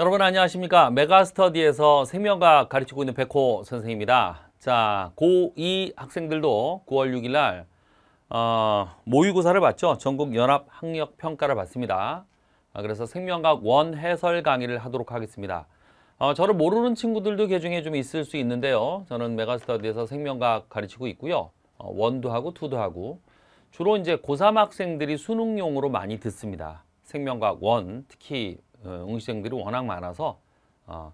여러분 안녕하십니까 메가스터디에서 생명과 학 가르치고 있는 백호 선생입니다 자 고2 학생들도 9월 6일 날 어, 모의고사를 봤죠 전국연합학력평가를 봤습니다 아, 그래서 생명과학 원해설 강의를 하도록 하겠습니다 어, 저를 모르는 친구들도 개 중에 좀 있을 수 있는데요 저는 메가스터디에서 생명과학 가르치고 있고요 어, 원도 하고 투도 하고 주로 이제 고3 학생들이 수능용으로 많이 듣습니다 생명과학 원 특히 어, 응시생들이 워낙 많아서 어,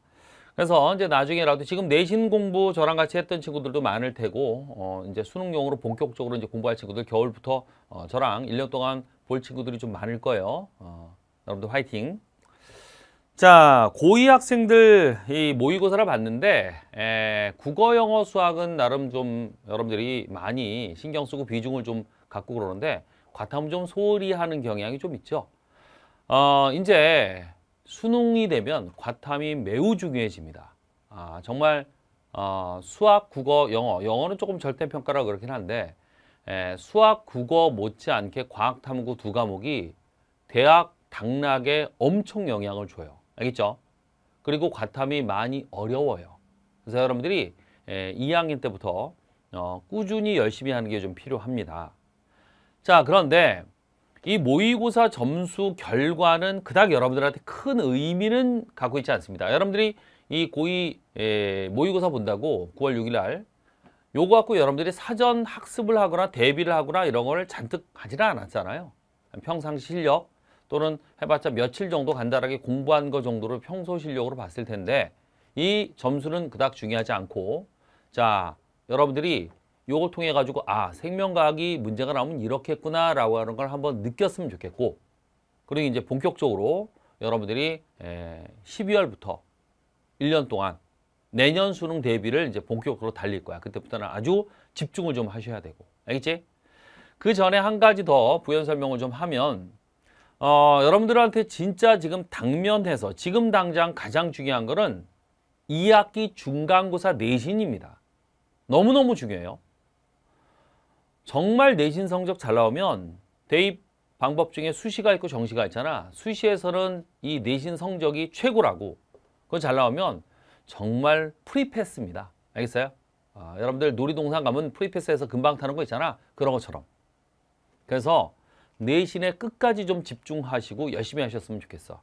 그래서 이제 나중에라도 지금 내신 공부 저랑 같이 했던 친구들도 많을 테고 어, 이제 수능용으로 본격적으로 이제 공부할 친구들 겨울부터 어, 저랑 1년 동안 볼 친구들이 좀 많을 거예요. 어, 여러분들 화이팅. 자, 고2 학생들 이 모의고사를 봤는데 에, 국어, 영어, 수학은 나름 좀 여러분들이 많이 신경 쓰고 비중을 좀 갖고 그러는데 과탐 좀 소홀히 하는 경향이 좀 있죠. 어, 이제 수능이 되면 과탐이 매우 중요해집니다. 아, 정말 어, 수학, 국어, 영어, 영어는 조금 절대평가라 그렇긴 한데 에, 예, 수학, 국어 못지않게 과학탐구 두 과목이 대학 당락에 엄청 영향을 줘요. 알겠죠? 그리고 과탐이 많이 어려워요. 그래서 여러분들이 에, 예, 2학년 때부터 어, 꾸준히 열심히 하는 게 좀 필요합니다. 자, 그런데 이 모의고사 점수 결과는 그닥 여러분들한테 큰 의미는 갖고 있지 않습니다. 여러분들이 이 고이 예, 모의고사 본다고 9월 6일 날 요거 갖고 여러분들이 사전 학습을 하거나 대비를 하거나 이런 걸 잔뜩 하지는 않았잖아요. 평상 실력 또는 해봤자 며칠 정도 간단하게 공부한 거 정도를 평소 실력으로 봤을 텐데 이 점수는 그닥 중요하지 않고 자 여러분들이 요걸 통해 가지고 아 생명과학이 문제가 나오면 이렇게 했구나 라고 하는 걸 한번 느꼈으면 좋겠고 그리고 이제 본격적으로 여러분들이 12월부터 1년 동안 내년 수능 대비를 이제 본격적으로 달릴 거야. 그때부터는 아주 집중을 좀 하셔야 되고. 알겠지? 그 전에 한 가지 더 부연 설명을 좀 하면 어, 여러분들한테 진짜 지금 당면해서 지금 당장 가장 중요한 거는 2학기 중간고사 내신입니다. 너무너무 중요해요. 정말 내신 성적 잘 나오면 대입 방법 중에 수시가 있고 정시가 있잖아. 수시에서는 이 내신 성적이 최고라고. 그거 잘 나오면 정말 프리패스입니다. 알겠어요? 아, 여러분들 놀이동산 가면 프리패스에서 금방 타는 거 있잖아. 그런 것처럼. 그래서 내신에 끝까지 좀 집중하시고 열심히 하셨으면 좋겠어.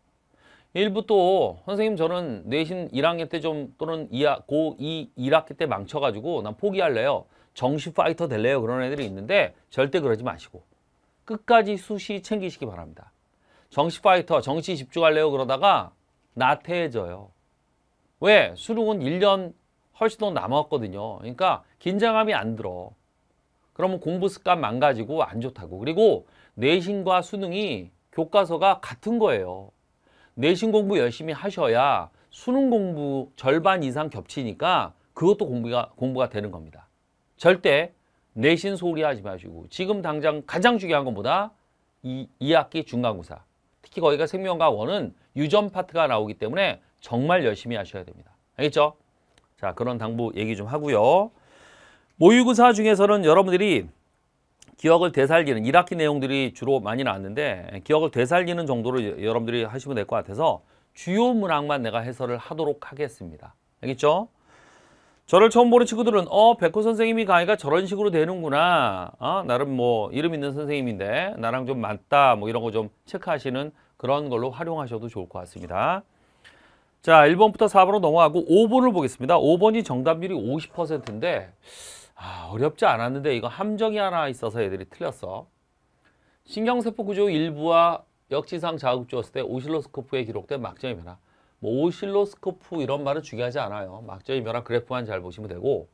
일부 또 선생님 저는 내신 1학년 때 좀 또는 2학, 고2 1학기 때 망쳐가지고 난 포기할래요. 정시 파이터 될래요? 그런 애들이 있는데 절대 그러지 마시고 끝까지 수시 챙기시기 바랍니다. 정시 파이터, 정시 집중할래요? 그러다가 나태해져요. 왜? 수능은 1년 훨씬 더 남았거든요. 그러니까 긴장감이 안 들어. 그러면 공부 습관 망가지고 안 좋다고. 그리고 내신과 수능이 교과서가 같은 거예요. 내신 공부 열심히 하셔야 수능 공부 절반 이상 겹치니까 그것도 공부가, 공부가 되는 겁니다. 절대 내신 소리 하지 마시고 지금 당장 가장 중요한 것보다 이 2학기 중간고사 특히 거기가 생명과 원은 유전 파트가 나오기 때문에 정말 열심히 하셔야 됩니다. 알겠죠? 자 그런 당부 얘기 좀 하고요. 모의고사 중에서는 여러분들이 기억을 되살리는 1학기 내용들이 주로 많이 나왔는데 기억을 되살리는 정도로 여러분들이 하시면 될 것 같아서 주요 문항만 내가 해설을 하도록 하겠습니다. 알겠죠? 저를 처음 보는 친구들은 어 백호 선생님이 강의가 저런 식으로 되는구나 어, 나름 뭐 이름 있는 선생님인데 나랑 좀 맞다 뭐 이런 거 좀 체크하시는 그런 걸로 활용하셔도 좋을 것 같습니다 자 1번부터 4번으로 넘어가고 5번을 보겠습니다 5번이 정답률이 50%인데 아, 어렵지 않았는데 이거 함정이 하나 있어서 애들이 틀렸어 신경세포 구조 일부와 역지상 자극 주었을 때 오실로스코프에 기록된 막정의 변화 뭐 오실로스코프 이런 말은 중요하지 않아요. 막저의 변화 그래프만 잘 보시면 되고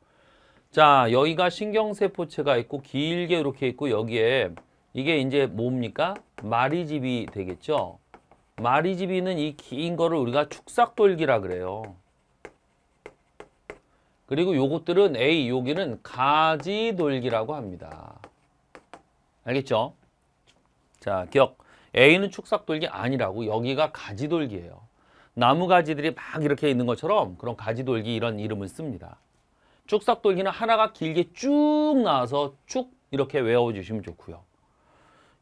자 여기가 신경세포체가 있고 길게 이렇게 있고 여기에 이게 이제 뭡니까? 마리집이 되겠죠. 마리집이는 이 긴 거를 우리가 축삭돌기라 그래요. 그리고 요것들은 A, 여기는 가지돌기라고 합니다. 알겠죠? 자, 기억. A는 축삭돌기 아니라고 여기가 가지돌기예요. 나무 가지들이 막 이렇게 있는 것처럼 그런 가지돌기 이런 이름을 씁니다. 쭉삭돌기는 하나가 길게 쭉 나와서 쭉 이렇게 외워주시면 좋고요.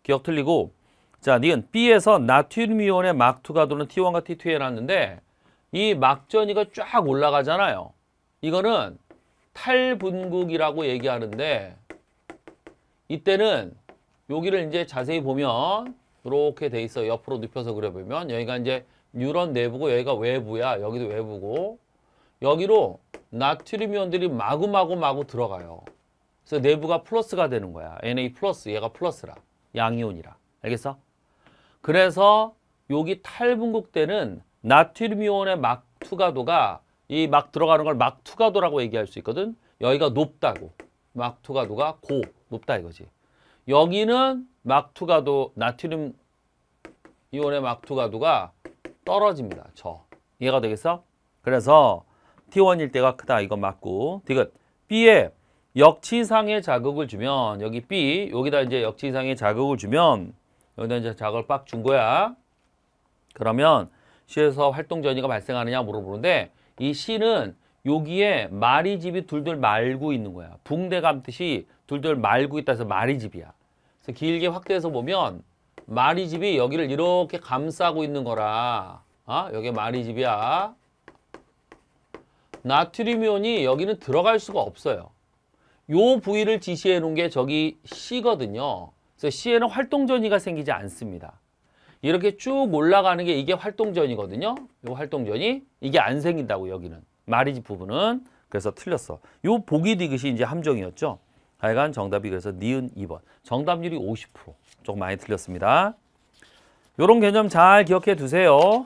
기억 틀리고 자, 니은 B에서 나트륨이온의 막투가 도는 T1과 T2에 해는데이 막전이가 쫙 올라가잖아요. 이거는 탈분국이라고 얘기하는데 이때는 여기를 이제 자세히 보면 이렇게 돼 있어요. 옆으로 눕혀서 그려보면 여기가 이제 뉴런 내부고 여기가 외부야. 여기도 외부고 여기로 나트륨이온들이 마구마구 마구 들어가요. 그래서 내부가 플러스가 되는 거야. Na 플러스 얘가 플러스라. 양이온이라. 알겠어? 그래서 여기 탈분국 때는 나트륨이온의 막투가도가 이 막 들어가는 걸 막투가도라고 얘기할 수 있거든. 여기가 높다고. 막투가도가 고 높다 이거지. 여기는 막투가도 나트륨 이온의 막투가도가 떨어집니다. 저. 이해가 되겠어? 그래서 T1일 때가 크다. 이건 맞고. 디귿. B에 역치상의 자극을 주면 여기 B 여기다 이제 역치상의 자극을 주면 여기다 이제 자극을 빡 준 거야. 그러면 C에서 활동 전이가 발생하느냐 물어보는데 이 C는 여기에 마리집이 둘둘 말고 있는 거야. 붕대 감듯이 둘둘 말고 있다 해서 마리집이야. 그래서 길게 확대해서 보면 마리집이 여기를 이렇게 감싸고 있는 거라. 아, 어? 여기 마리집이야. 나트륨이온이 여기는 들어갈 수가 없어요. 요 부위를 지시해 놓은 게 저기 C거든요. 그래서 C에는 활동전이가 생기지 않습니다. 이렇게 쭉 올라가는 게 이게 활동전이거든요. 요 활동전이 이게 안 생긴다고 여기는. 마리지 부분은 그래서 틀렸어. 요 보기 디귿이 이제 함정이었죠. 하여간 정답이 그래서 니은 2번. 정답률이 50%. 조금 많이 틀렸습니다. 이런 개념 잘 기억해 두세요.